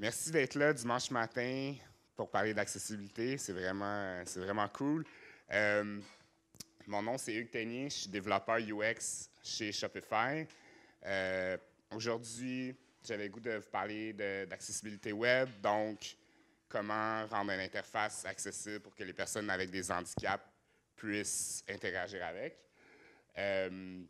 Merci d'être là dimanche matin pour parler d'accessibilité. C'est vraiment, c'est vraiment cool. Euh, mon nom, c'est Hugues Ténier. Je suis développeur UX chez Shopify. Euh, aujourd'hui, j'avais le goût de vous parler d'accessibilité web, donc comment rendre une interface accessible pour que les personnes avec des handicaps puissent interagir avec. Euh,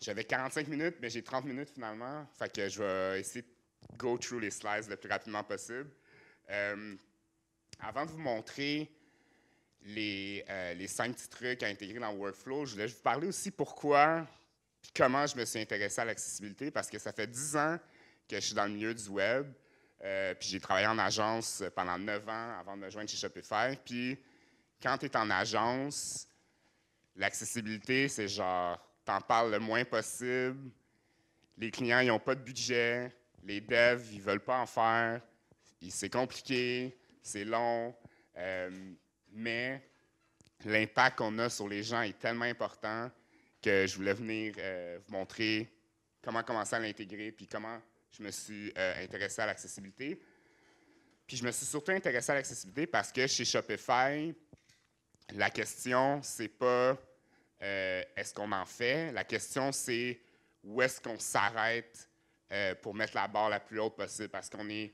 j'avais 45 minutes, mais j'ai 30 minutes finalement. Fait que je vais essayer de go through les slides le plus rapidement possible. Euh, avant de vous montrer les, euh, les, cinq petits trucs à intégrer dans le workflow, je voulais vous parler aussi pourquoi et comment je me suis intéressé à l'accessibilité, parce que ça fait dix ans que je suis dans le milieu du web, euh, puis j'ai travaillé en agence pendant neuf ans avant de me joindre chez Shopify. Puis quand tu es en agence, l'accessibilité, c'est genre, t'en parles le moins possible, les clients, ils n'ont pas de budget, les devs, ils ne veulent pas en faire, c'est compliqué, c'est long, euh, mais l'impact qu'on a sur les gens est tellement important que je voulais venir euh, vous montrer comment commencer à l'intégrer, puis comment je me suis euh, intéressé à l'accessibilité. Puis je me suis surtout intéressé à l'accessibilité parce que chez Shopify, la question, c'est pas est-ce qu'on en fait, la question, c'est où est-ce qu'on s'arrête euh, pour mettre la barre la plus haute possible parce qu'on est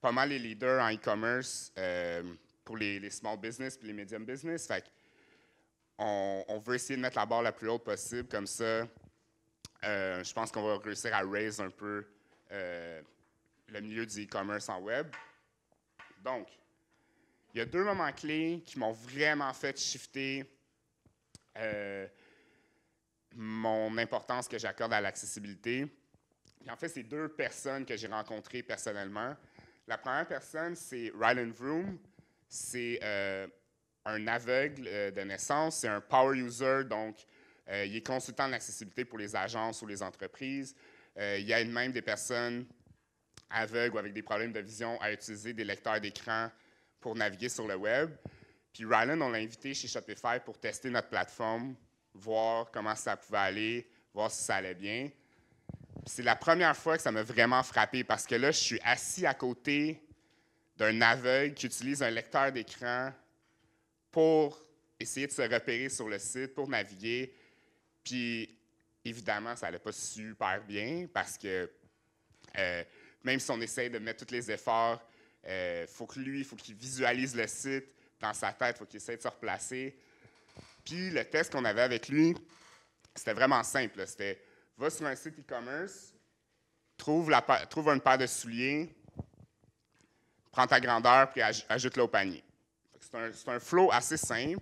pas mal les leaders en e-commerce euh, pour les, small business et les medium business. Fait on, veut essayer de mettre la barre la plus haute possible. Comme ça, euh, je pense qu'on va réussir à raise un peu le milieu du e-commerce en web. Donc, il y a deux moments clés qui m'ont vraiment fait shifter mon importance que j'accorde à l'accessibilité en fait, c'est deux personnes que j'ai rencontrées personnellement. La première personne, c'est Rylan Vroom. C'est euh, un aveugle euh, de naissance. C'est un power user, donc euh, il est consultant en accessibilité pour les agences ou les entreprises. il y a même des personnes aveugles ou avec des problèmes de vision à utiliser des lecteurs d'écran pour naviguer sur le web. Puis Rylan, on l'a invité chez Shopify pour tester notre plateforme, voir comment ça pouvait aller, voir si ça allait bien c'est la première fois que ça m'a vraiment frappé parce que là, je suis assis à côté d'un aveugle qui utilise un lecteur d'écran pour essayer de se repérer sur le site, pour naviguer. Puis évidemment, ça n'allait pas super bien parce que euh, même si on essaye de mettre tous les efforts, il euh, faut que lui, faut qu'il visualise le site dans sa tête, il faut qu'il essaye de se replacer. Puis le test qu'on avait avec lui, c'était vraiment simple. C'était va sur un site e-commerce, trouve, trouve une paire de souliers, prends ta grandeur, puis ajoute-la au panier. C'est un, un, flow assez simple.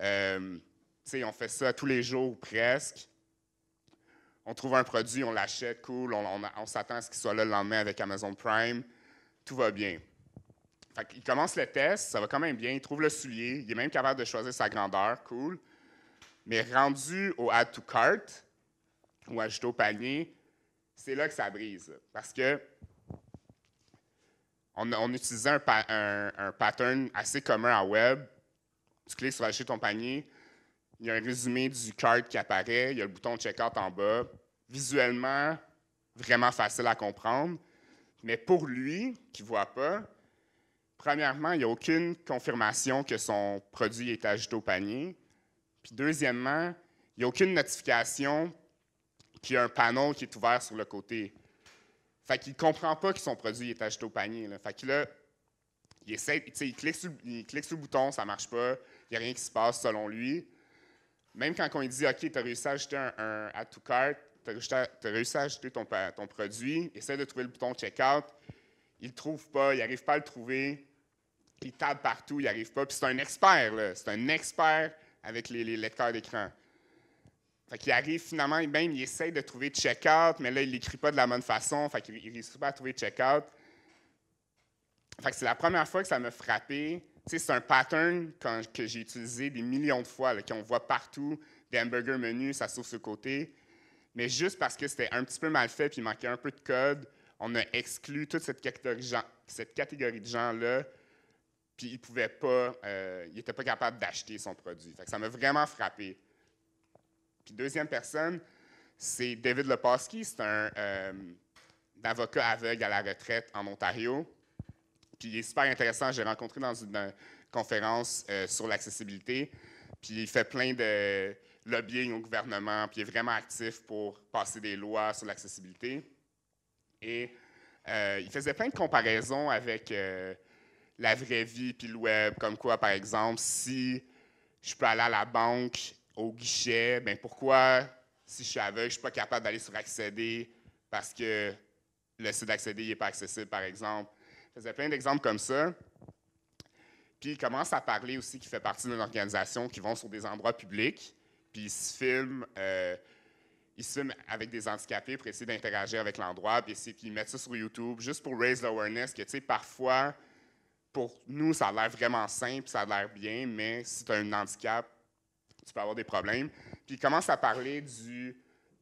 Euh, on fait ça tous les jours presque. On trouve un produit, on l'achète, cool, on, s'attend à ce qu'il soit là le lendemain avec Amazon Prime. Tout va bien. il commence le test, ça va quand même bien, il trouve le soulier, il est même capable de choisir sa grandeur, cool. Mais rendu au Add to Cart, ou ajouter au panier, c'est là que ça brise. Parce que on, utilisait un, pattern assez commun à web. Tu cliques sur Ajouter ton panier, il y a un résumé du card qui apparaît, il y a le bouton check-out en bas. Visuellement, vraiment facile à comprendre. Mais pour lui, qui ne voit pas, premièrement, il n'y a aucune confirmation que son produit est ajouté au panier. Puis deuxièmement, il n'y a aucune notification y a un panneau qui est ouvert sur le côté. Fait qu'il ne comprend pas que son produit est acheté au panier. Fait que là, il, essaie, il, clique sur, il clique sur le bouton, ça ne marche pas, il n'y a rien qui se passe selon lui. Même quand on lui dit OK, tu as réussi à acheter un, add to cart, tu as, réussi à acheter ton, produit, essaie de trouver le bouton checkout, il ne trouve pas, il n'arrive pas à le trouver, il tape partout, il n'arrive pas. Puis c'est un expert, c'est un expert avec les lecteurs d'écran. Fait qu'il arrive finalement, même il essaie de trouver check-out, mais là, il l'écrit pas de la bonne façon, fait qu'il réussit pas à trouver check-out. Fait que c'est la première fois que ça m'a frappé. c'est un pattern que j'ai utilisé des millions de fois, qu'on voit partout, des hamburgers menus, ça s'ouvre ce côté. Mais juste parce que c'était un petit peu mal fait puis il manquait un peu de code, on a exclu toute cette catégorie, de gens-là, puis ils pouvaient pas, euh, ils n'étaient pas capables d'acheter son produit. Fait que ça m'a vraiment frappé deuxième personne, c'est David Lepaski, c'est un euh, avocat aveugle à la retraite en Ontario. Puis il est super intéressant, j'ai rencontré dans une, euh, conférence euh, sur l'accessibilité. Puis il fait plein de lobbying au gouvernement, puis il est vraiment actif pour passer des lois sur l'accessibilité. Et il faisait plein de comparaisons avec la vraie vie puis le web, comme quoi, par exemple, si je peux aller à la banque au guichet, ben pourquoi, si je suis aveugle, je ne suis pas capable d'aller sur accéder parce que le site d'accéder n'est pas accessible, par exemple. Il faisait plein d'exemples comme ça. Puis il commence à parler aussi qu'il fait partie d'une organisation qui vont sur des endroits publics, puis il se filme euh, avec des handicapés pour essayer d'interagir avec l'endroit, puis, puis ils ça sur YouTube juste pour raise l'awareness que, tu sais, parfois, pour nous, ça a l'air vraiment simple, ça a l'air bien, mais si tu as un handicap, tu peux avoir des problèmes. Puis il commence à parler du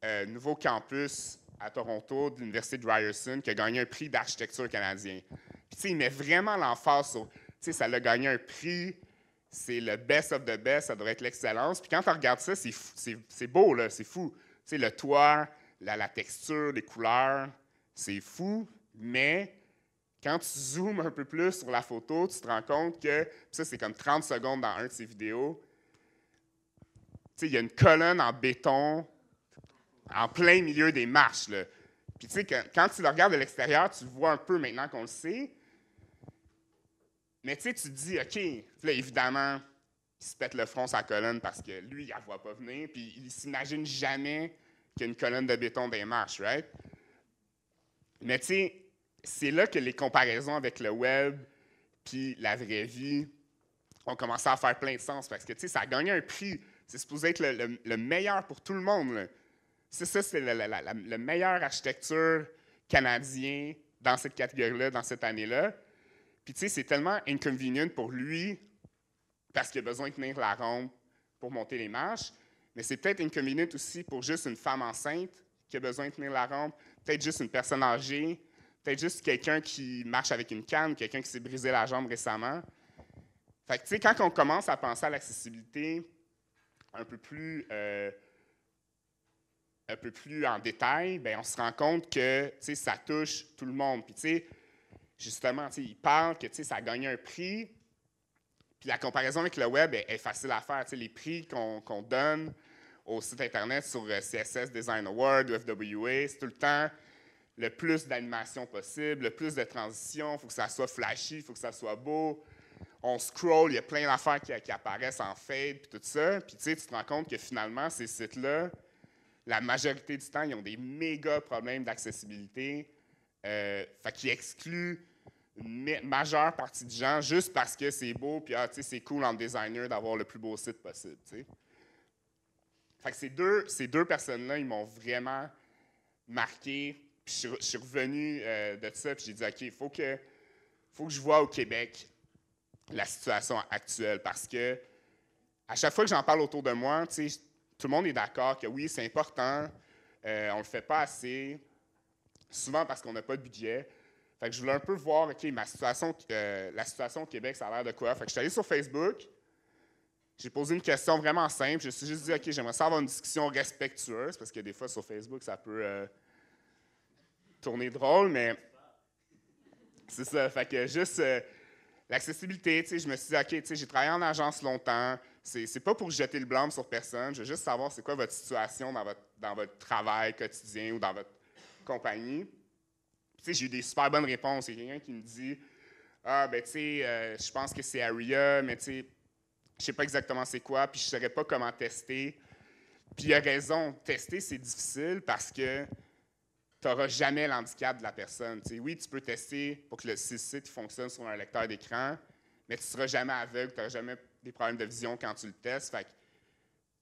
euh, nouveau campus à Toronto de l'Université de Ryerson qui a gagné un prix d'architecture canadien. Puis il met vraiment l'emphase sur, tu sais, ça l'a gagné un prix, c'est le best of the best, ça devrait être l'excellence. Puis quand tu regardes ça, c'est beau, là, c'est fou. Tu sais, le toit, la, la texture, les couleurs, c'est fou, mais quand tu zoomes un peu plus sur la photo, tu te rends compte que, ça c'est comme 30 secondes dans un de ses vidéos, il y a une colonne en béton en plein milieu des marches. Puis tu sais, quand, tu le regardes de l'extérieur, tu vois un peu maintenant qu'on le sait. Mais tu te dis, OK, évidemment, il se pète le front sa colonne parce que lui, il la voit pas venir, puis il s'imagine jamais qu'il y a une colonne de béton des marches, right? Mais tu sais, c'est là que les comparaisons avec le web puis la vraie vie ont commencé à faire plein de sens parce que tu sais, ça a gagné un prix c'est supposé être le, meilleur pour tout le monde. C'est ça, c'est le meilleur architecture canadien dans cette catégorie-là, dans cette année-là. Puis tu sais, c'est tellement inconvenient pour lui parce qu'il a besoin de tenir la rampe pour monter les marches, mais c'est peut-être inconvenient aussi pour juste une femme enceinte qui a besoin de tenir la rampe, peut-être juste une personne âgée, peut-être juste quelqu'un qui marche avec une canne, quelqu'un qui s'est brisé la jambe récemment. Fait que, tu sais, quand on commence à penser à l'accessibilité un peu plus, euh, un peu plus en détail, ben, on se rend compte que ça touche tout le monde. Puis, justement, tu il parle que ça a un prix. Puis la comparaison avec le web est, facile à faire. Tu les prix qu'on donne au site Internet sur euh, CSS Design Award ou FWA, c'est tout le temps le plus d'animation possible, le plus de transition. Il faut que ça soit flashy, il faut que ça soit beau on scroll, il y a plein d'affaires qui, apparaissent en fade, puis tout ça. Puis tu te rends compte que finalement, ces sites-là, la majorité du temps, ils ont des méga problèmes d'accessibilité. Euh, fait qu'ils excluent une majeure partie des gens juste parce que c'est beau, puis ah, c'est cool en designer d'avoir le plus beau site possible. Fait que ces deux, ces deux personnes-là, ils m'ont vraiment marqué. Puis je, suis revenu euh, de ça, puis j'ai dit, OK, il faut que, faut que je vois au Québec la situation actuelle parce que à chaque fois que j'en parle autour de moi, tout le monde est d'accord que oui, c'est important, euh, on ne le fait pas assez, souvent parce qu'on n'a pas de budget. Fait que je voulais un peu voir, OK, ma situation, euh, la situation au Québec, ça a l'air de quoi? Fait que je suis allé sur Facebook, j'ai posé une question vraiment simple. Je me suis juste dit, OK, j'aimerais ça avoir une discussion respectueuse, parce que des fois, sur Facebook, ça peut euh, tourner drôle, mais c'est ça. Fait que juste, L'accessibilité, tu sais, je me suis dit, OK, tu sais, j'ai travaillé en agence longtemps, c'est pas pour jeter le blâme sur personne, je veux juste savoir c'est quoi votre situation dans votre, dans votre travail quotidien ou dans votre compagnie. Tu sais, j'ai eu des super bonnes réponses. Il y a quelqu'un qui me dit, ah, ben, tu sais, euh, je pense que c'est Aria, mais tu sais, je sais pas exactement c'est quoi, puis je saurais pas comment tester. Puis il a raison, tester, c'est difficile parce que tu n'auras jamais l'handicap de la personne. oui, tu peux tester pour que le site fonctionne sur un lecteur d'écran, mais tu ne seras jamais aveugle, tu n'auras jamais des problèmes de vision quand tu le testes. Fait que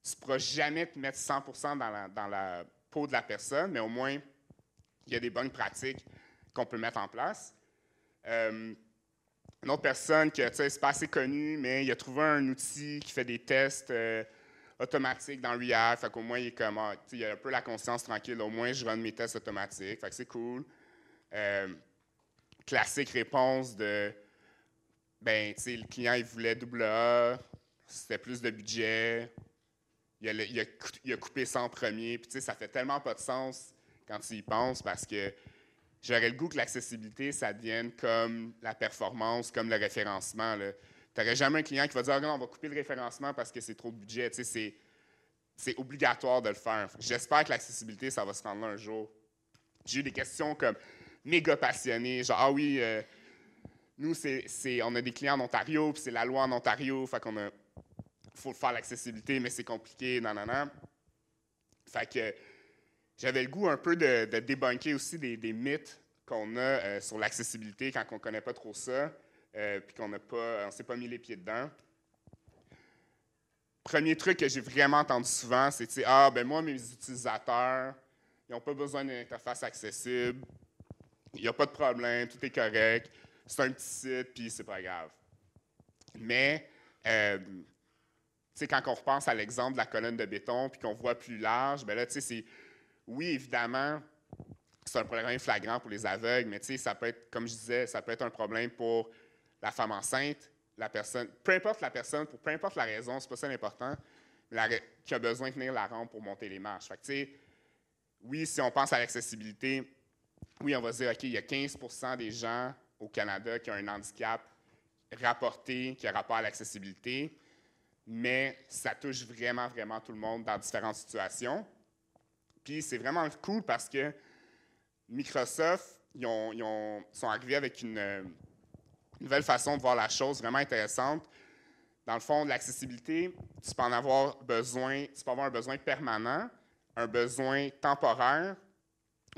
tu ne pourras jamais te mettre 100 dans la, peau de la personne, mais au moins, il y a des bonnes pratiques qu'on peut mettre en place. Euh, une autre personne qui n'est pas assez connue, mais il a trouvé un outil qui fait des tests euh, automatique dans l'IA, Fait qu'au moins, il, est comme, ah, il y a un peu la conscience tranquille. Au moins, je run mes tests automatiques. c'est cool. Euh, classique réponse de ben, tu le client, il voulait A, c'était plus de budget. Il a, coupé ça en premier. Puis, ça fait tellement pas de sens quand il y parce que j'aurais le goût que l'accessibilité, ça devienne comme la performance, comme le référencement. Tu n'aurais jamais un client qui va dire ah, on va couper le référencement parce que c'est trop de budget. c'est obligatoire de le faire. J'espère que l'accessibilité, ça va se rendre là un jour. J'ai eu des questions comme méga passionnées, genre Ah oui, euh, nous, c'est, on a des clients en Ontario, puis c'est la loi en Ontario, Il qu'on a. faut faire l'accessibilité, mais c'est compliqué, non, Fait que j'avais le goût un peu de, de débunker aussi des, mythes qu'on a euh, sur l'accessibilité quand on ne connaît pas trop ça et euh, puis qu'on ne s'est pas mis les pieds dedans. Premier truc que j'ai vraiment entendu souvent, c'est Ah, ben moi, mes utilisateurs, ils n'ont pas besoin d'une interface accessible, il n'y a pas de problème, tout est correct, c'est un petit site, puis c'est pas grave. Mais, euh, quand on repense à l'exemple de la colonne de béton, puis qu'on voit plus large, ben là, tu oui, évidemment, c'est un problème flagrant pour les aveugles, mais ça peut être, comme je disais, ça peut être un problème pour la femme enceinte, la personne, peu importe la personne, pour peu importe la raison, c'est pas ça l'important, qui a besoin de tenir la rampe pour monter les marches. Fait que, oui, si on pense à l'accessibilité, oui, on va dire, OK, il y a 15 des gens au Canada qui ont un handicap rapporté qui a rapport à l'accessibilité, mais ça touche vraiment, vraiment tout le monde dans différentes situations. Puis c'est vraiment cool parce que Microsoft, ils, ont, ils sont arrivés avec une, une nouvelle façon de voir la chose vraiment intéressante. Dans le fond, l'accessibilité, tu peux en avoir besoin, tu peux avoir un besoin permanent, un besoin temporaire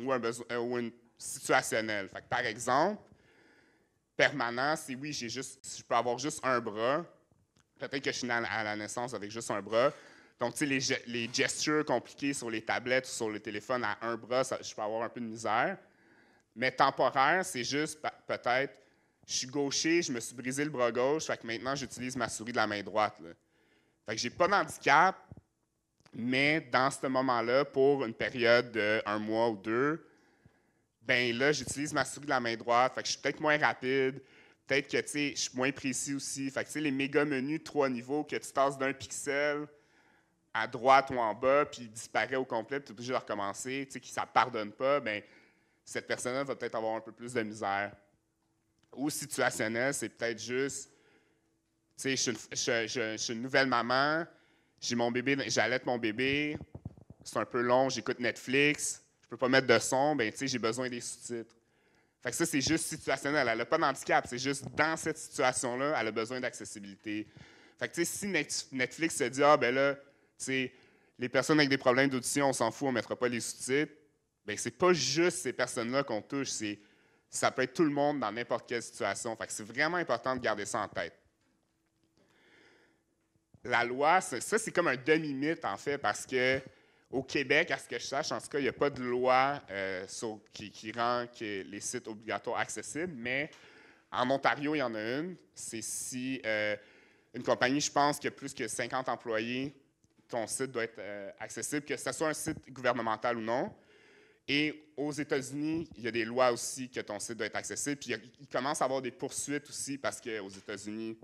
ou, un besoin, situationnel. Euh, ou une par exemple, permanent, c'est oui, j'ai juste, je peux avoir juste un bras. Peut-être que je suis à la naissance avec juste un bras. Donc, tu les, les, gestures compliquées sur les tablettes ou sur le téléphone à un bras, ça, je peux avoir un peu de misère. Mais temporaire, c'est juste peut-être je suis gaucher, je me suis brisé le bras gauche, fait maintenant j'utilise ma souris de la main droite. Fait que j'ai pas d'handicap, mais dans ce moment-là, pour une période d'un mois ou deux, ben là, j'utilise ma souris de la main droite, je suis peut-être moins rapide, peut-être que je suis moins précis aussi. Fait les méga menus trois niveaux que tu tasses d'un pixel à droite ou en bas, puis disparaît au complet, puis tu es obligé de recommencer, tu sais, qui ça pardonne pas, ben cette personne-là va peut-être avoir un peu plus de misère ou situationnel, c'est peut-être juste, tu sais, je, suis une nouvelle maman, j'ai mon bébé, j'allaite mon bébé, c'est un peu long, j'écoute Netflix, je peux pas mettre de son, ben tu sais, j'ai besoin des sous-titres. Fait que ça, c'est juste situationnel. Elle n'a pas d'handicap, c'est juste dans cette situation-là, elle a besoin d'accessibilité. Fait que si Netflix se dit, ah ben là, tu les personnes avec des problèmes d'audition, on s'en fout, on mettra pas les sous-titres, ben c'est pas juste ces personnes-là qu'on touche, c'est ça peut être tout le monde dans n'importe quelle situation. Fait c'est vraiment important de garder ça en tête. La loi, ça, c'est comme un demi-mythe, en fait, parce que au Québec, à ce que je sache, en tout cas, il n'y a pas de loi euh, qui, rend les sites obligatoires accessibles, mais en Ontario, il y en a une. C'est si euh, une compagnie, je pense, qui a plus que 50 employés, ton site doit être euh, accessible, que ce soit un site gouvernemental ou non. Et aux États-Unis, il y a des lois aussi que ton site doit être accessible. Puis il commence à avoir des poursuites aussi parce qu'aux États-Unis,